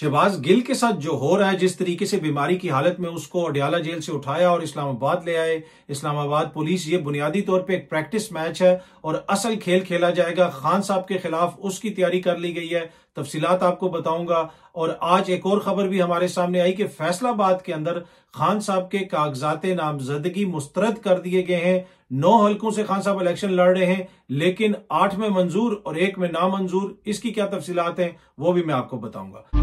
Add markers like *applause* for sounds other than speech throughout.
शहबाज गिल के साथ जो हो रहा है जिस तरीके से बीमारी की हालत में उसको अडियाला जेल से उठाया और इस्लामाबाद ले आए इस्लामाबाद पुलिस ये बुनियादी तौर पे एक प्रैक्टिस मैच है और असल खेल खेला जाएगा खान साहब के खिलाफ उसकी तैयारी कर ली गई है तफसीलात आपको बताऊंगा और आज एक और खबर भी हमारे सामने आई कि फैसलाबाद के अंदर खान साहब के कागजात नामजदगी मुस्तरद कर दिए गए हैं नौ हल्कों से खान साहब इलेक्शन लड़ रहे हैं लेकिन आठ में मंजूर और एक में नामंजूर इसकी क्या तफसीलात हैं वो भी मैं आपको बताऊंगा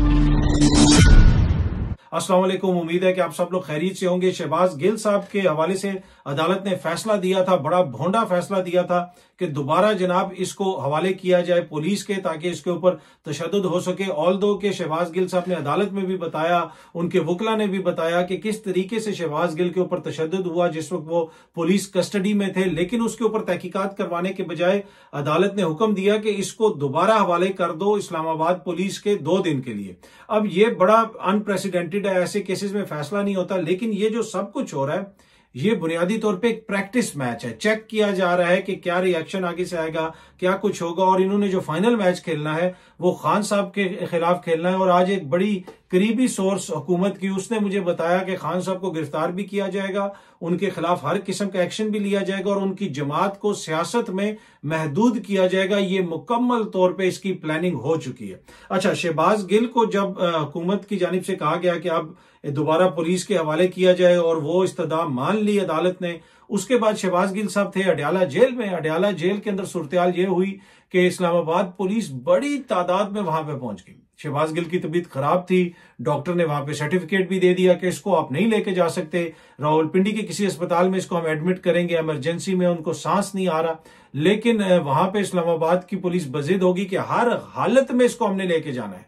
अस्सलाम वालेकुम उम्मीद है कि आप सब लोग खैरियत से होंगे शहबाज गिल साहब के हवाले से अदालत ने फैसला दिया था बड़ा भोंडा फैसला दिया था कि दोबारा जनाब इसको हवाले किया जाए पुलिस के ताकि इसके ऊपर तशद हो सके ऑल दो के शहबाज गिल साहब ने अदालत में भी बताया उनके वकला ने भी बताया कि किस तरीके से शहबाज गिल के ऊपर तशद हुआ जिस वक्त वो पुलिस कस्टडी में थे लेकिन उसके ऊपर तहकीकत करवाने के बजाय अदालत ने हुक्म दिया कि इसको दोबारा हवाले कर दो इस्लामाबाद पुलिस के दो दिन के लिए अब ये बड़ा अनप्रेसिडेंटेड है ऐसे केसेस में फैसला नहीं होता लेकिन ये जो सब कुछ हो रहा है ये बुनियादी तौर पे एक प्रैक्टिस मैच है चेक किया जा रहा है कि क्या रिएक्शन आगे से आएगा क्या कुछ होगा और इन्होंने जो फाइनल मैच खेलना है वो खान साहब के खिलाफ खेलना है और आज एक बड़ी करीबी सोर्स हुकूमत की उसने मुझे बताया कि खान साहब को गिरफ्तार भी किया जाएगा उनके खिलाफ हर किस्म का एक्शन भी लिया जाएगा और उनकी जमात को सियासत में महदूद किया जाएगा ये मुकम्मल तौर पर इसकी प्लानिंग हो चुकी है अच्छा शहबाज गिल को जब हुकूमत की जानब से कहा गया कि अब दोबारा पुलिस के हवाले किया जाए और वो इस्तदा मान ली अदालत ने उसके बाद शहबाज गिल साहब थे अडयाला जेल में अडयाला जेल के अंदर सूरतयाल ये हुई कि इस्लामाबाद पुलिस बड़ी तादाद में वहां पर पहुंच गई शहबाज गिल की तबीयत खराब थी डॉक्टर ने वहां पे सर्टिफिकेट भी दे दिया कि इसको आप नहीं लेके जा सकते रावलपिंडी के किसी अस्पताल में इसको हम एडमिट करेंगे एमरजेंसी में उनको सांस नहीं आ रहा लेकिन वहां पे इस्लामाबाद की पुलिस बजिद होगी कि हर हालत में इसको हमने लेके जाना है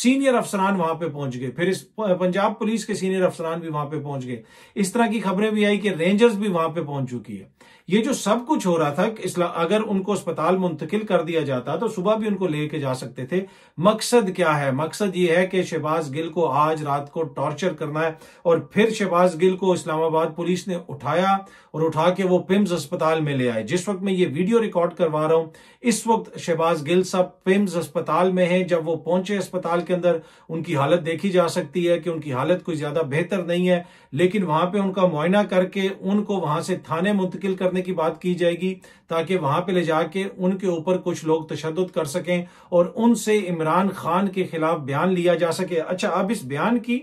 सीनियर अफसरान वहां पे पहुंच गए फिर इस पंजाब पुलिस के सीनियर अफसरान भी वहां पे पहुंच गए इस तरह की खबरें भी आई कि रेंजर्स भी वहां पे पहुंच चुकी है ये जो सब कुछ हो रहा था इसला अगर उनको अस्पताल मुंतकिल कर दिया जाता तो सुबह भी उनको लेके जा सकते थे मकसद क्या है मकसद ये है कि शहबाज गिल को आज रात को टॉर्चर करना है और फिर शहबाज गिल को इस्लामाबाद पुलिस ने उठाया और उठा के वो पिम्स अस्पताल में ले आए जिस वक्त मैं ये वीडियो रिकॉर्ड करवा रहा हूं इस वक्त शहबाज गिल सब पिम्स अस्पताल में है जब वो पहुंचे अस्पताल के अंदर उनकी हालत देखी जा सकती है कि उनकी हालत कोई ज्यादा बेहतर नहीं है लेकिन वहां पर उनका मुआयना करके उनको वहां से थाने मुंतकिल करने करने की बात की जाएगी ताकि वहां पे ले जाके उनके ऊपर कुछ लोग तशद कर सकें और उनसे इमरान खान के खिलाफ बयान लिया जा सके अच्छा अब इस बयान की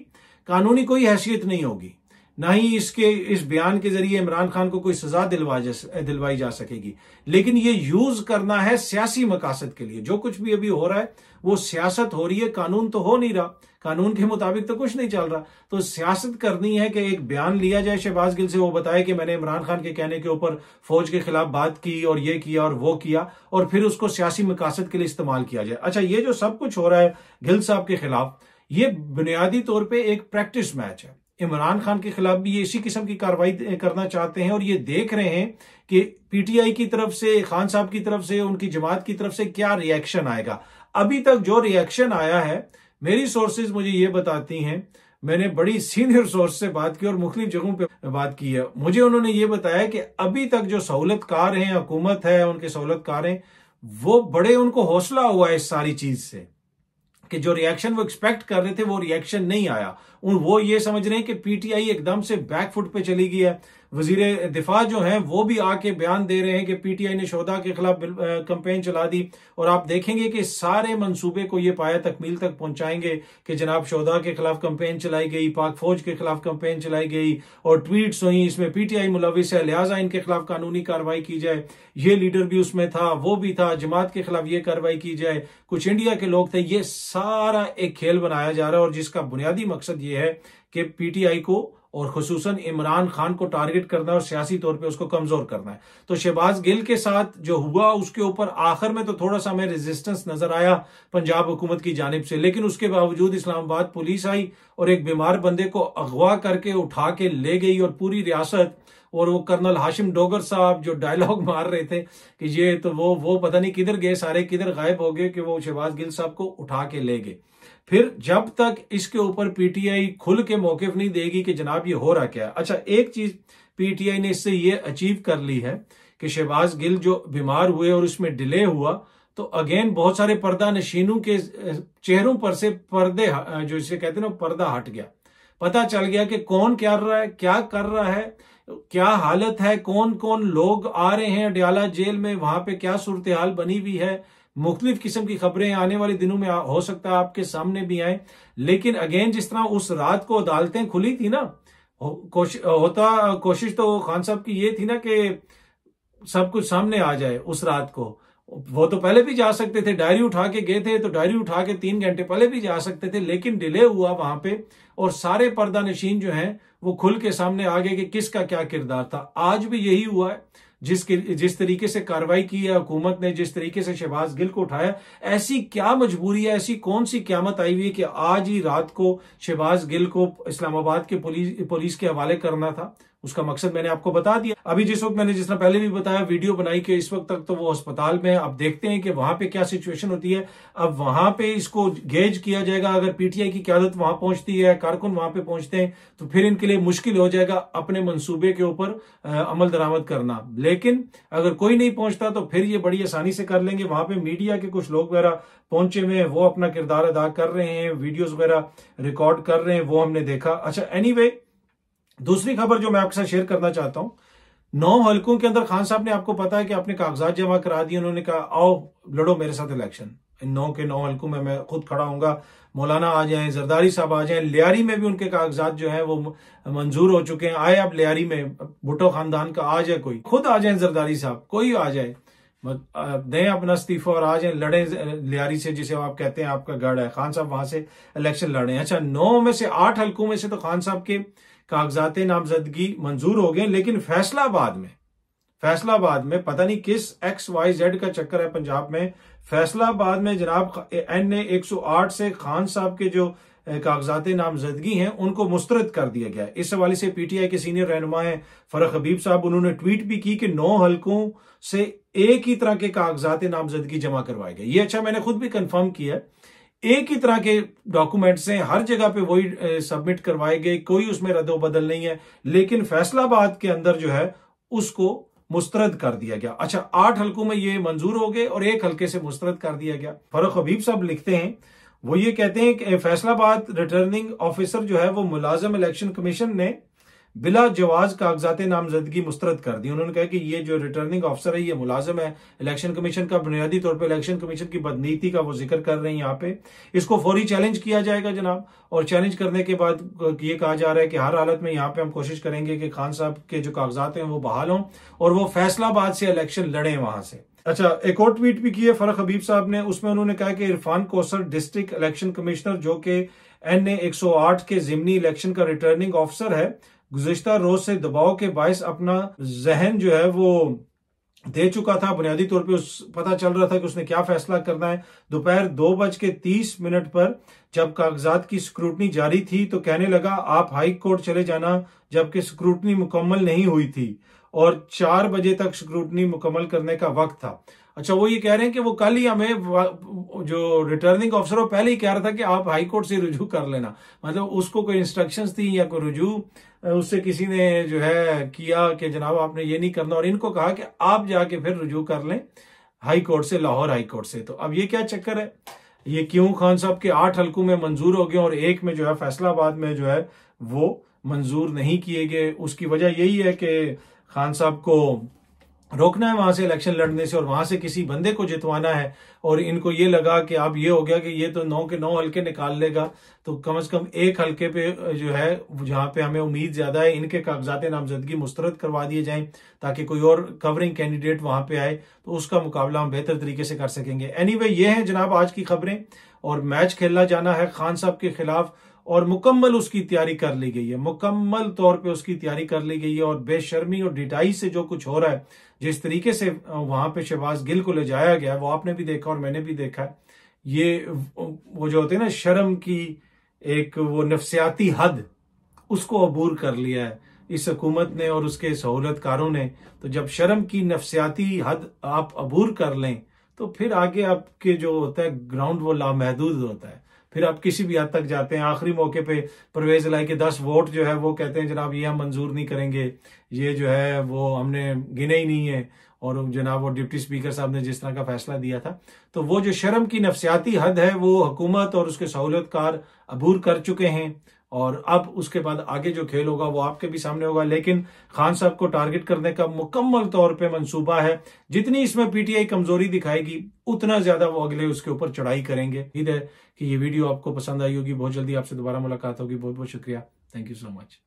कानूनी कोई हैसियत नहीं होगी ना ही इसके इस बयान के जरिए इमरान खान को कोई सजा दिलवा दिलवाई जा सकेगी लेकिन ये यूज करना है सियासी मकासद के लिए जो कुछ भी अभी हो रहा है वो सियासत हो रही है कानून तो हो नहीं रहा कानून के मुताबिक तो कुछ नहीं चल रहा तो सियासत करनी है कि एक बयान लिया जाए शहबाज गिल से वो बताए कि मैंने इमरान खान के कहने के ऊपर फौज के खिलाफ बात की और ये किया और वो किया और फिर उसको सियासी मकासद के लिए इस्तेमाल किया जाए अच्छा ये जो सब कुछ हो रहा है गिल साहब के खिलाफ ये बुनियादी तौर पर एक प्रैक्टिस मैच है इमरान खान के खिलाफ भी ये इसी किस्म की कार्रवाई करना चाहते हैं और ये देख रहे हैं कि पीटीआई की तरफ से खान साहब की तरफ से उनकी जमात की तरफ से क्या रिएक्शन आएगा अभी तक जो रिएक्शन आया है मेरी सोर्सेज मुझे ये बताती हैं मैंने बड़ी सीनियर सोर्स से बात की और मुख्तु जगहों पर बात की है मुझे उन्होंने ये बताया कि अभी तक जो सहूलतकार हैं हुकूमत है उनके सहूलतकार हैं वो बड़े उनको हौसला हुआ है इस सारी चीज से कि जो रिएक्शन वो एक्सपेक्ट कर रहे थे वो रिएक्शन नहीं आया उन वो ये समझ रहे हैं कि पीटीआई एकदम से बैकफुट पे चली गई है वजीर दिफा जो हैं वो भी आके बयान दे रहे हैं कि पीटीआई ने शोधा के खिलाफ कंपेन चला दी और आप देखेंगे कि सारे मंसूबे को ये पाया तकमील तक पहुंचाएंगे कि जनाब शोधा के खिलाफ कंपेन चलाई गई पाक फौज के खिलाफ कंपेन चलाई गई और ट्वीट्स हुई इसमें पीटीआई मुलविस है लिहाजा इनके खिलाफ कानूनी कार्रवाई की जाए ये लीडर भी उसमें था वो भी था जमात के खिलाफ ये कार्रवाई की जाए कुछ इंडिया के लोग थे ये सारा एक खेल बनाया जा रहा है और जिसका बुनियादी मकसद ये है कि पीटीआई को और खसूस इमरान खान को टारगेट करना है और सियासी तौर पर उसको कमजोर करना है तो शहबाज गिल के साथ जो हुआ उसके ऊपर आखिर में तो थोड़ा सा हमें रेजिस्टेंस नजर आया पंजाब हुकूमत की जानब से लेकिन उसके बावजूद इस्लामाबाद पुलिस आई और एक बीमार बंदे को अगवा करके उठा के ले गई और पूरी रियासत और वो कर्नल हाशिम डोगर साहब जो डायलॉग *laughs* मार रहे थे कि ये तो वो वो पता नहीं किधर गए सारे किधर गायब हो गए कि वो शहबाज गिल साहब को उठा के ले गए फिर जब तक इसके ऊपर पीटीआई खुल के मौके नहीं देगी कि जनाब ये हो रहा क्या अच्छा एक चीज पीटीआई ने इससे ये अचीव कर ली है कि शहबाज गिल जो बीमार हुए और उसमें डिले हुआ तो अगेन बहुत सारे पर्दा नशीनों के चेहरों पर से पर्दे जो इसे कहते हैं ना पर्दा हट गया पता चल गया कि कौन क्या रहा है क्या कर रहा है क्या हालत है कौन कौन लोग आ रहे हैं अडियाला जेल में वहां पे क्या सूरत हाल बनी हुई है मुख्तलिफ किस्म की खबरें आने वाले दिनों में हो सकता है आपके सामने भी आए लेकिन अगेन जिस तरह उस रात को अदालतें खुली थी ना कोशिश होता कोशिश तो खान साहब की ये थी ना कि सब कुछ सामने आ जाए उस रात को वो तो पहले भी जा सकते थे डायरी उठा के गए थे तो डायरी उठा के तीन घंटे पहले भी जा सकते थे लेकिन डिले हुआ वहां पे और सारे पर्दा नशीन जो हैं वो खुल के सामने आ गए कि किसका क्या किरदार था आज भी यही हुआ है जिस जिस तरीके से कार्रवाई की है हुकूमत ने जिस तरीके से शहबाज गिल को उठाया ऐसी क्या मजबूरी है ऐसी कौन सी क्यामत आई हुई है कि आज ही रात को शहबाज गिल को इस्लामाबाद के पुलिस पुलिस के हवाले करना था उसका मकसद मैंने आपको बता दिया अभी जिस वक्त मैंने जिस तरह पहले भी बताया वीडियो बनाई कि इस वक्त तक तो वो अस्पताल में आप देखते हैं कि वहां पे क्या सिचुएशन होती है अब वहां पे इसको गेज किया जाएगा अगर पीटीआई की क्यादत वहां पहुंचती है कारकुन वहां पे पहुंचते हैं तो फिर इनके लिए मुश्किल हो जाएगा अपने मनसूबे के ऊपर अमल दरामद करना लेकिन अगर कोई नहीं पहुंचता तो फिर ये बड़ी आसानी से कर लेंगे वहां पे मीडिया के कुछ लोग वगैरह पहुंचे हुए हैं वो अपना किरदार अदा कर रहे हैं वीडियोज वगैरह रिकॉर्ड कर रहे हैं वो हमने देखा अच्छा एनी anyway, दूसरी खबर जो मैं आपके साथ शेयर करना चाहता हूं नौ हलकों के अंदर खान साहब ने आपको पता है कि आपने कागजात जमा करा दिए उन्होंने कहा आओ लड़ो मेरे साथ इलेक्शन इन नौ के नौ हलकों में मैं खुद खड़ा हूंगा मौलाना आ जाए जरदारी साहब आ जाए लियारी में भी उनके कागजात जो है वो मंजूर हो चुके हैं आए आप लियारी में भुटो खानदान का आ जाए कोई खुद आ जाए जरदारी साहब कोई आ जाए दें अपना इस्तीफा और आ जाए लड़े लियारी से जिसे आप कहते हैं आपका गढ़ है खान साहब वहां से इलेक्शन लड़े अच्छा नौ में से आठ हलकों में से तो खान साहब के कागजात नामजदगी मंजूर हो गए लेकिन फैसलाबाद में फैसलाबाद में पता नहीं किस एक्स वाई जेड का चक्कर है पंजाब में फैसलाबाद में जनाब एन ए एक सौ आठ से खान साहब के जो कागजात नामजदगी हैं उनको मुस्तरद कर दिया गया इस हवाले से पीटीआई के सीनियर रहनुमा है फरख हबीब साहब उन्होंने ट्वीट भी की कि नौ हलकों से एक ही तरह के कागजात नामजदगी जमा करवाए गए ये अच्छा मैंने खुद भी कंफर्म किया है एक ही तरह के डॉक्यूमेंट्स हैं हर जगह पे वही सबमिट करवाए गए कोई उसमें रद्दो बदल नहीं है लेकिन फैसलाबाद के अंदर जो है उसको मुस्तरद कर दिया गया अच्छा आठ हलकों में ये मंजूर हो गए और एक हलके से मुस्तरद कर दिया गया फरुख हबीब साहब लिखते हैं वो ये कहते हैं कि फैसलाबाद रिटर्निंग ऑफिसर जो है वो मुलाजम इलेक्शन कमीशन ने बिला जवाज कागजात नामजदगी मुस्तरद कर दी उन्होंने कहा कि ये जो रिटर्निंग ऑफिसर है ये मुलाजम है इलेक्शन कमीशन का बुनियादी तौर पर इलेक्शन कमीशन की बदनीति का वो जिक्र कर रहे हैं यहाँ पे इसको फौरी चैलेंज किया जाएगा जनाब और चैलेंज करने के बाद ये कहा जा रहा है कि हर हालत में यहाँ पे हम कोशिश करेंगे कि खान साहब के जो कागजात हैं वो बहाल हों और वो फैसलाबाद से इलेक्शन लड़े वहां से अच्छा एक और ट्वीट भी किया फरक हबीब साहब ने उसमें उन्होंने कहा कि Irfan Kausar district election commissioner जो कि एन ए एक सौ आठ के जिमनी इलेक्शन का रिटर्निंग ऑफिसर है गुजशत रोज से दबाव के बायस अपना जहन जो है वो दे चुका था बुनियादी तौर पे उस पता चल रहा था कि उसने क्या फैसला करना है दोपहर दो बज के तीस मिनट पर जब कागजात की स्क्रूटनी जारी थी तो कहने लगा आप हाई कोर्ट चले जाना जबकि स्क्रूटनी मुकम्मल नहीं हुई थी और चार बजे तक स्क्रूटनी मुकम्मल करने का वक्त था अच्छा वो ये कह रहे हैं कि वो कल ही हमें जो रिटर्निंग ऑफिसर पहले ही कह रहा था कि आप हाई कोर्ट से रुझू कर लेना मतलब उसको कोई इंस्ट्रक्शंस थी या कोई रुझू उससे किसी ने जो है किया कि जनाब आपने ये नहीं करना और इनको कहा कि आप जाके फिर रुझू कर लें हाई कोर्ट से लाहौर हाई कोर्ट से तो अब ये क्या चक्कर है ये क्यों खान साहब के आठ हलकों में मंजूर हो गए और एक में जो है फैसलाबाद में जो है वो मंजूर नहीं किए गए उसकी वजह यही है कि खान साहब को रोकना है वहां से इलेक्शन लड़ने से और वहां से किसी बंदे को जितवाना है और इनको ये लगा कि अब ये हो गया कि ये तो नौ के नौ हल्के निकाल लेगा तो कम से कम एक हल्के पे जो है जहां पे हमें उम्मीद ज्यादा है इनके कागजात नामजदगी मुस्तरद करवा दिए जाएं ताकि कोई और कवरिंग कैंडिडेट वहां पे आए तो उसका मुकाबला हम बेहतर तरीके से कर सकेंगे एनी anyway, ये है जनाब आज की खबरें और मैच खेलना जाना है खान साहब के खिलाफ और मुकम्मल उसकी तैयारी कर ली गई है मुकम्मल तौर पे उसकी तैयारी कर ली गई है और बेशर्मी और डिटाई से जो कुछ हो रहा है जिस तरीके से वहां पे शहबाज गिल को ले जाया गया वो आपने भी देखा और मैंने भी देखा है ये वो जो होते हैं ना शर्म की एक वो नफसियाती हद उसको अबूर कर लिया है इस हकूमत ने और उसके सहूलतकारों ने तो जब शर्म की नफसियाती हद आप अबूर कर लें तो फिर आगे आपके जो होता है ग्राउंड वो लामहदूद होता है फिर आप किसी भी हद तक जाते हैं आखिरी मौके पे परवेज लाई के दस वोट जो है वो कहते हैं जनाब ये हम मंजूर नहीं करेंगे ये जो है वो हमने गिने ही नहीं है और जनाब वो डिप्टी स्पीकर साहब ने जिस तरह का फैसला दिया था तो वो जो शर्म की नफसियाती हद है वो हुकूमत और उसके सहूलतकार अबूर कर चुके हैं और अब उसके बाद आगे जो खेल होगा वो आपके भी सामने होगा लेकिन खान साहब को टारगेट करने का मुकम्मल तौर पे मंसूबा है जितनी इसमें पीटीआई कमजोरी दिखाएगी उतना ज्यादा वो अगले उसके ऊपर चढ़ाई करेंगे उम्मीद है कि ये वीडियो आपको पसंद आई होगी बहुत जल्दी आपसे दोबारा मुलाकात होगी बहुत बहुत शुक्रिया थैंक यू सो मच